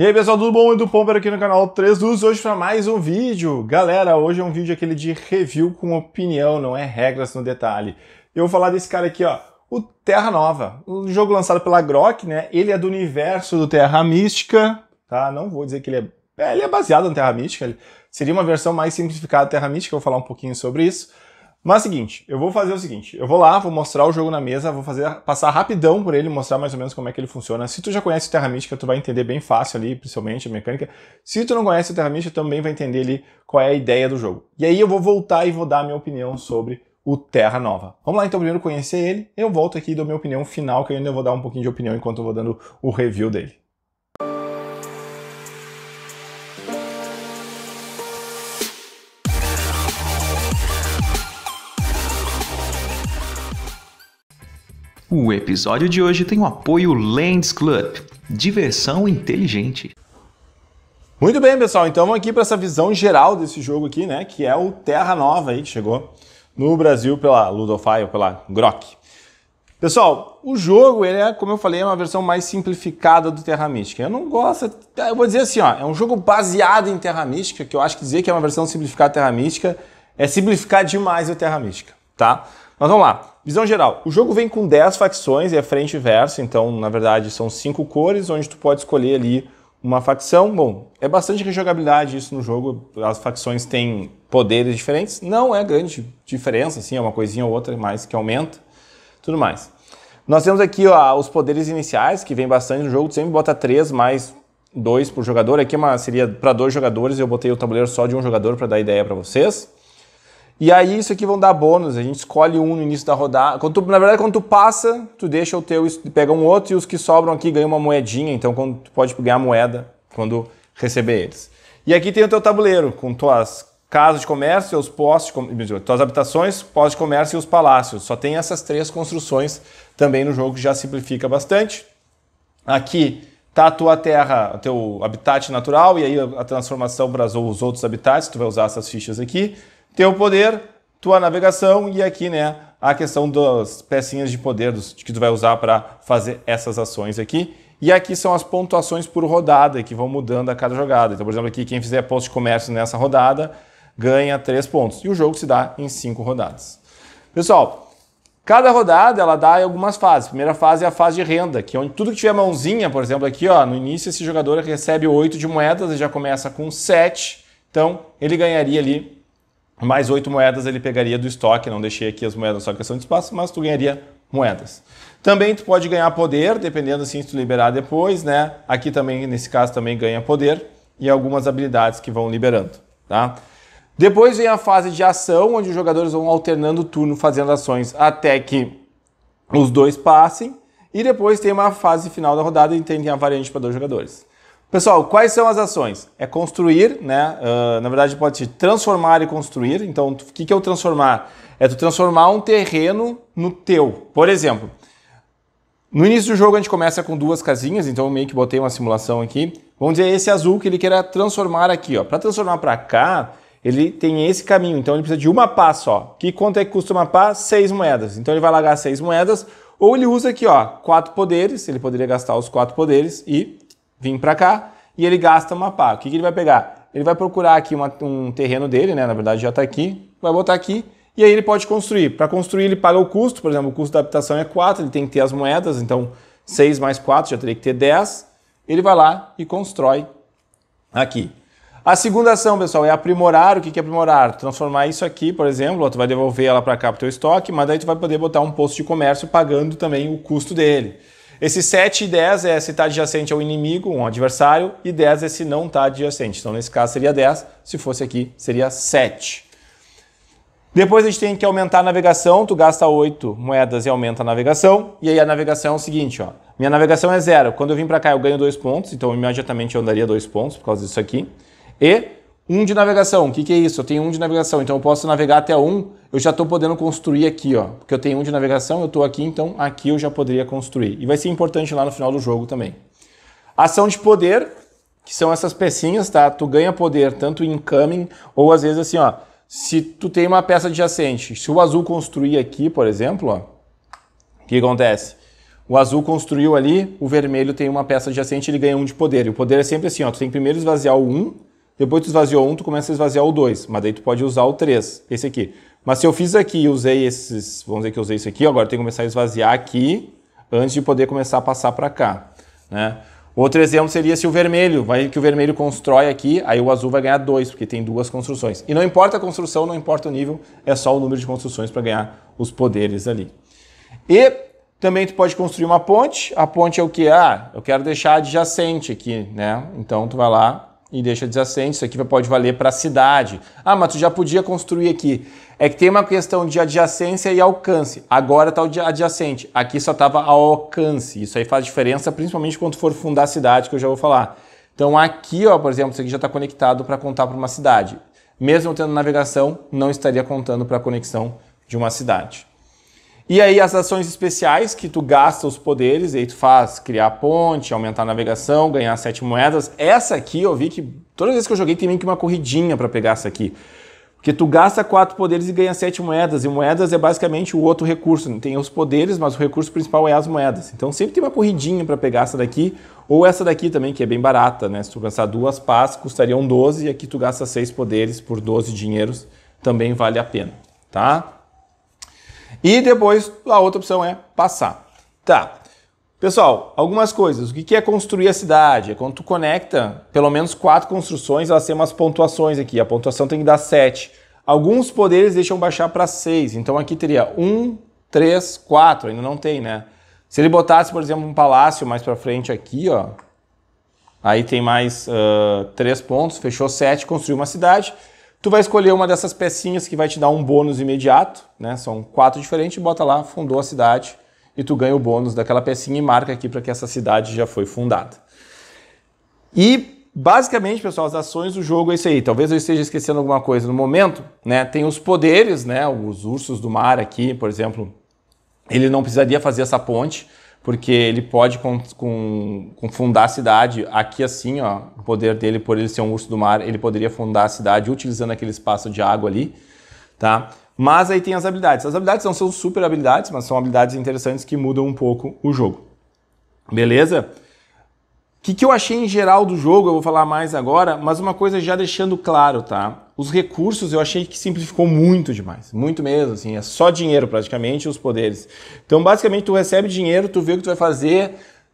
E aí pessoal, tudo bom? Edu Pomper aqui no canal 3 Luz, hoje para mais um vídeo. Galera, hoje é um vídeo aquele de review com opinião, não é regras no detalhe. Eu vou falar desse cara aqui, ó, o Terra Nova, um jogo lançado pela Grok, né? Ele é do universo do Terra Mística, tá? Não vou dizer que ele é... é ele é baseado no Terra Mística, ele... seria uma versão mais simplificada do Terra Mística, eu vou falar um pouquinho sobre isso. Mas seguinte, eu vou fazer o seguinte, eu vou lá, vou mostrar o jogo na mesa, vou fazer passar rapidão por ele, mostrar mais ou menos como é que ele funciona. Se tu já conhece o Terra Mística, tu vai entender bem fácil ali, principalmente a mecânica. Se tu não conhece o Terra Mística, também vai entender ali qual é a ideia do jogo. E aí eu vou voltar e vou dar a minha opinião sobre o Terra Nova. Vamos lá então primeiro conhecer ele, eu volto aqui e dou minha opinião final, que eu ainda vou dar um pouquinho de opinião enquanto eu vou dando o review dele. O episódio de hoje tem o apoio Lands Club, diversão inteligente. Muito bem, pessoal. Então vamos aqui para essa visão geral desse jogo aqui, né? Que é o Terra Nova aí que chegou no Brasil pela Ludofy ou pela Grok. Pessoal, o jogo, ele é, como eu falei, é uma versão mais simplificada do Terra Mística. Eu não gosto, eu vou dizer assim, ó, é um jogo baseado em Terra Mística, que eu acho que dizer que é uma versão simplificada do Terra Mística é simplificar demais o Terra Mística, tá? Mas vamos lá. Visão geral, o jogo vem com 10 facções e é frente e verso, então na verdade são cinco cores onde tu pode escolher ali uma facção. Bom, é bastante rejogabilidade isso no jogo, as facções têm poderes diferentes, não é grande diferença, assim, é uma coisinha ou outra mais que aumenta, tudo mais. Nós temos aqui ó, os poderes iniciais, que vem bastante no jogo, tu sempre bota 3 mais 2 por jogador, aqui é uma, seria para dois jogadores, eu botei o tabuleiro só de um jogador para dar ideia para vocês. E aí isso aqui vão dar bônus, a gente escolhe um no início da rodada. Quando tu, na verdade, quando tu passa, tu deixa o teu, pega um outro e os que sobram aqui ganham uma moedinha, então quando tu pode ganhar moeda quando receber eles. E aqui tem o teu tabuleiro com tuas casas de comércio, os postos, com tuas habitações, postos de comércio e os palácios. Só tem essas três construções também no jogo que já simplifica bastante. Aqui tá a tua terra, o teu habitat natural e aí a transformação para os outros habitats, tu vai usar essas fichas aqui. Teu poder, tua navegação e aqui, né, a questão das pecinhas de poder dos, que tu vai usar para fazer essas ações aqui. E aqui são as pontuações por rodada que vão mudando a cada jogada. Então, por exemplo, aqui quem fizer posto de comércio nessa rodada ganha 3 pontos. E o jogo se dá em 5 rodadas. Pessoal, cada rodada ela dá algumas fases. A primeira fase é a fase de renda, que é onde tudo que tiver mãozinha, por exemplo, aqui ó, no início esse jogador recebe 8 de moedas e já começa com 7. Então, ele ganharia ali mais oito moedas ele pegaria do estoque, não deixei aqui as moedas só questão de espaço, mas tu ganharia moedas. Também tu pode ganhar poder, dependendo assim se tu liberar depois, né? Aqui também, nesse caso, também ganha poder e algumas habilidades que vão liberando, tá? Depois vem a fase de ação, onde os jogadores vão alternando turno fazendo ações até que os dois passem. E depois tem uma fase final da rodada e tem a variante para dois jogadores. Pessoal, quais são as ações? É construir, né? Uh, na verdade, pode ser transformar e construir. Então, o que, que é o transformar? É tu transformar um terreno no teu. Por exemplo, no início do jogo a gente começa com duas casinhas, então eu meio que botei uma simulação aqui. Vamos dizer esse azul que ele queira é transformar aqui, ó. Para transformar para cá, ele tem esse caminho, então ele precisa de uma pá só. Que quanto é que custa uma pá? Seis moedas. Então ele vai largar seis moedas, ou ele usa aqui, ó, quatro poderes, ele poderia gastar os quatro poderes e vim para cá e ele gasta uma pá. O que, que ele vai pegar? Ele vai procurar aqui uma, um terreno dele, né? Na verdade já está aqui, vai botar aqui e aí ele pode construir. Para construir ele paga o custo, por exemplo, o custo da habitação é 4, ele tem que ter as moedas, então 6 mais 4 já teria que ter 10. Ele vai lá e constrói aqui. A segunda ação, pessoal, é aprimorar. O que é aprimorar? Transformar isso aqui, por exemplo, ó, tu vai devolver ela para cá para o teu estoque, mas daí tu vai poder botar um posto de comércio pagando também o custo dele. Esse 7 e 10 é se está adjacente ao inimigo, um adversário, e 10 é se não está adjacente. Então, nesse caso, seria 10, se fosse aqui, seria 7. Depois a gente tem que aumentar a navegação, tu gasta 8 moedas e aumenta a navegação, e aí a navegação é o seguinte, ó. Minha navegação é zero. Quando eu vim para cá, eu ganho 2 pontos, então imediatamente eu andaria 2 pontos por causa disso aqui. E um de navegação, o que, que, é isso? Eu tenho um de navegação, então eu posso navegar até um, eu já estou podendo construir aqui, ó. Porque eu tenho um de navegação, eu estou aqui, então aqui eu já poderia construir. E vai ser importante lá no final do jogo também. Ação de poder, que são essas pecinhas, tá? Tu ganha poder tanto em coming, ou às vezes assim, ó. Se tu tem uma peça adjacente, se o azul construir aqui, por exemplo, ó, o que acontece? O azul construiu ali, o vermelho tem uma peça adjacente, ele ganha um de poder. E o poder é sempre assim, ó, tu tem que primeiro esvaziar o 1, um, depois tu esvaziou um, tu começa a esvaziar o dois, mas daí tu pode usar o três, esse aqui. Mas se eu fiz aqui e usei esses, vamos dizer que eu usei isso aqui, agora eu tenho que começar a esvaziar aqui antes de poder começar a passar para cá, né? Outro exemplo seria se o vermelho, vai que o vermelho constrói aqui, aí o azul vai ganhar dois, porque tem duas construções. E não importa a construção, não importa o nível, é só o número de construções para ganhar os poderes ali. E também tu pode construir uma ponte. A ponte é o que? Ah, eu quero deixar adjacente aqui, né? Então tu vai lá, e deixa adjacente. Assim, isso aqui pode valer para a cidade. Ah, mas tu já podia construir aqui. É que tem uma questão de adjacência e alcance. Agora está o adjacente. Aqui só estava alcance. Isso aí faz diferença, principalmente quando for fundar a cidade, que eu já vou falar. Então aqui, ó, por exemplo, isso aqui já está conectado para contar para uma cidade. Mesmo tendo navegação, não estaria contando para a conexão de uma cidade. E aí as ações especiais que tu gasta os poderes, e aí tu faz criar ponte, aumentar a navegação, ganhar sete moedas. Essa aqui eu vi que todas as vezes que eu joguei tem meio que uma corridinha para pegar essa aqui. Porque tu gasta quatro poderes e ganha sete moedas, e moedas é basicamente o outro recurso. Tem os poderes, mas o recurso principal é as moedas. Então sempre tem uma corridinha para pegar essa daqui, ou essa daqui também, que é bem barata, né? Se tu gastar duas pás, custariam 12, e aqui tu gasta seis poderes por 12 dinheiros, também vale a pena, tá? E depois a outra opção é passar. Tá. Pessoal, algumas coisas. O que é construir a cidade? É quando tu conecta pelo menos quatro construções, elas têm umas pontuações aqui. A pontuação tem que dar 7. Alguns poderes deixam baixar para 6. Então aqui teria 1, 3, 4. Ainda não tem, né? Se ele botasse, por exemplo, um palácio mais para frente aqui, ó. Aí tem mais uh, 3 pontos, fechou 7, construiu uma cidade. Tu vai escolher uma dessas pecinhas que vai te dar um bônus imediato, né? São quatro diferentes, bota lá, fundou a cidade e tu ganha o bônus daquela pecinha e marca aqui para que essa cidade já foi fundada. E basicamente, pessoal, as ações do jogo é isso aí. Talvez eu esteja esquecendo alguma coisa no momento, né? Tem os poderes, né? Os ursos do mar aqui, por exemplo, ele não precisaria fazer essa ponte, porque ele pode com, com, com fundar a cidade. Aqui, assim, ó, o poder dele, por ele ser um urso do mar, ele poderia fundar a cidade utilizando aquele espaço de água ali, tá? Mas aí tem as habilidades. As habilidades não são super habilidades, mas são habilidades interessantes que mudam um pouco o jogo. Beleza? O que, que eu achei em geral do jogo, eu vou falar mais agora, mas uma coisa já deixando claro, tá? Os recursos eu achei que simplificou muito demais, muito mesmo, assim, é só dinheiro praticamente os poderes. Então, basicamente, tu recebe dinheiro, tu vê o que tu vai fazer,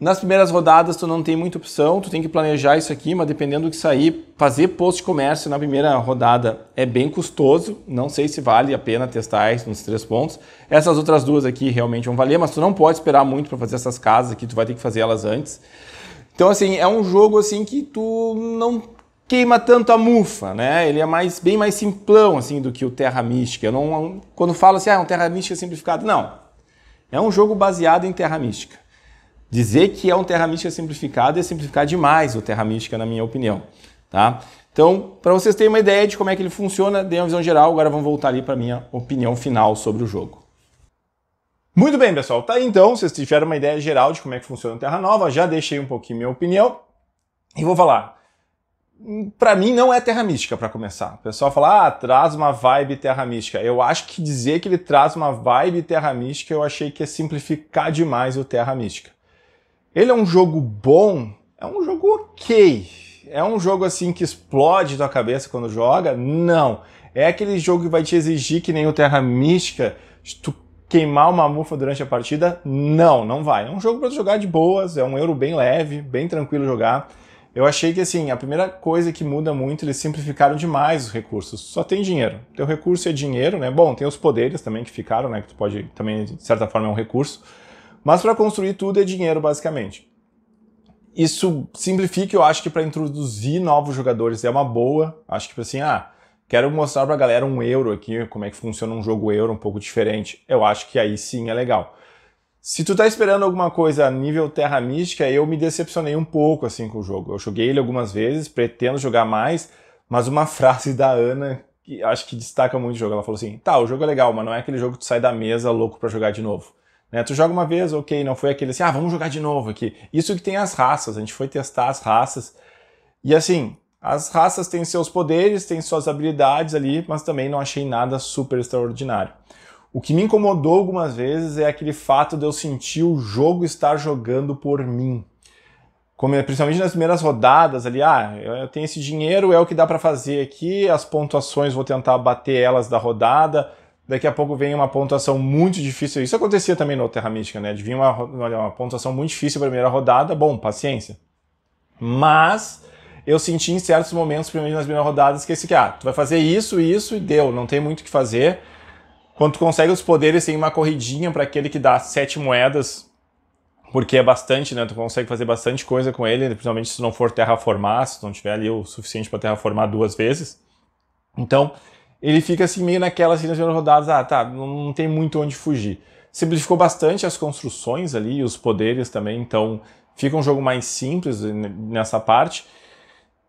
nas primeiras rodadas tu não tem muita opção, tu tem que planejar isso aqui, mas dependendo do que sair, fazer post de comércio na primeira rodada é bem custoso, não sei se vale a pena testar isso nos três pontos. Essas outras duas aqui realmente vão valer, mas tu não pode esperar muito para fazer essas casas aqui, tu vai ter que fazer elas antes. Então, assim, é um jogo assim que tu não queima tanto a mufa, né? Ele é mais, bem mais simplão, assim, do que o Terra Mística. Eu não, quando falo assim, ah, é um Terra Mística simplificado, não. É um jogo baseado em Terra Mística. Dizer que é um Terra Mística simplificado é simplificar demais o Terra Mística, na minha opinião, tá? Então, para vocês terem uma ideia de como é que ele funciona, dei uma visão geral, agora vamos voltar ali para minha opinião final sobre o jogo. Muito bem, pessoal. Tá aí então, vocês tiveram uma ideia geral de como é que funciona a Terra Nova, já deixei um pouquinho minha opinião e vou falar. Para mim não é Terra Mística para começar. O pessoal fala: "Ah, traz uma vibe Terra Mística". Eu acho que dizer que ele traz uma vibe Terra Mística, eu achei que é simplificar demais o Terra Mística. Ele é um jogo bom, é um jogo OK. É um jogo assim que explode tua cabeça quando joga? Não. É aquele jogo que vai te exigir que nem o Terra Mística, tu queimar uma mufa durante a partida? Não, não vai. É um jogo para jogar de boas, é um euro bem leve, bem tranquilo jogar. Eu achei que assim, a primeira coisa que muda muito, eles simplificaram demais os recursos. Só tem dinheiro. Teu recurso é dinheiro, né? Bom, tem os poderes também que ficaram, né, que tu pode também de certa forma é um recurso. Mas para construir tudo é dinheiro basicamente. Isso simplifica, eu acho que para introduzir novos jogadores é uma boa. Acho que assim, ah, Quero mostrar para a galera um euro aqui, como é que funciona um jogo euro um pouco diferente. Eu acho que aí sim é legal. Se tu tá esperando alguma coisa nível Terra Mística, eu me decepcionei um pouco assim com o jogo. Eu joguei ele algumas vezes, pretendo jogar mais, mas uma frase da Ana que acho que destaca muito o jogo. Ela falou assim: "Tá, o jogo é legal, mas não é aquele jogo que tu sai da mesa louco para jogar de novo". Né? Tu joga uma vez, OK, não foi aquele assim: "Ah, vamos jogar de novo aqui". Isso que tem as raças, a gente foi testar as raças. E assim, as raças têm seus poderes, têm suas habilidades ali, mas também não achei nada super extraordinário. O que me incomodou algumas vezes é aquele fato de eu sentir o jogo estar jogando por mim. Como, é, principalmente nas primeiras rodadas ali, ah, eu tenho esse dinheiro, é o que dá para fazer aqui, as pontuações vou tentar bater elas da rodada, daqui a pouco vem uma pontuação muito difícil. Isso acontecia também no Terra Mística, né? Vinha uma, uma pontuação muito difícil na primeira rodada, bom, paciência. Mas eu senti em certos momentos, principalmente nas primeiras rodadas, que esse é que, ah, tu vai fazer isso, isso e deu, não tem muito o que fazer. Quando tu consegue os poderes, tem uma corridinha para aquele que dá sete moedas, porque é bastante, né? Tu consegue fazer bastante coisa com ele, principalmente se não for terraformar, se não tiver ali o suficiente para terraformar duas vezes. Então, ele fica assim meio naquela, assim, nas primeiras rodadas, ah, tá, não tem muito onde fugir. Simplificou bastante as construções ali, os poderes também, então fica um jogo mais simples né, nessa parte.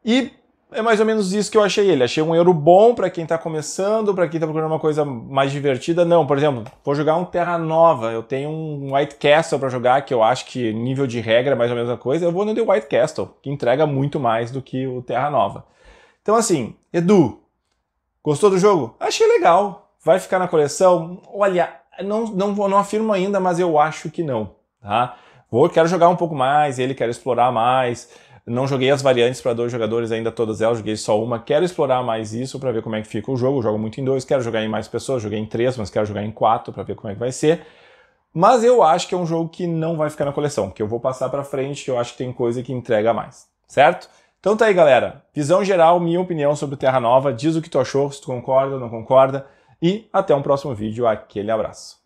E é mais ou menos isso que eu achei ele. Achei um euro bom para quem está começando, para quem está procurando uma coisa mais divertida. Não, por exemplo, vou jogar um Terra Nova. Eu tenho um White Castle para jogar, que eu acho que nível de regra é mais ou menos a coisa. Eu vou no The White Castle, que entrega muito mais do que o Terra Nova. Então, assim, Edu, gostou do jogo? Achei legal. Vai ficar na coleção? Olha, não, não, não afirmo ainda, mas eu acho que não. Tá? Vou, quero jogar um pouco mais, ele quer explorar mais. Não joguei as variantes para dois jogadores ainda, todas elas, joguei só uma. Quero explorar mais isso para ver como é que fica o jogo. jogo muito em dois, quero jogar em mais pessoas, joguei em três, mas quero jogar em quatro para ver como é que vai ser. Mas eu acho que é um jogo que não vai ficar na coleção, que eu vou passar para frente, que eu acho que tem coisa que entrega mais, certo? Então tá aí, galera. Visão geral, minha opinião sobre Terra Nova. Diz o que tu achou, se tu concorda, ou não concorda. E até um próximo vídeo. Aquele abraço.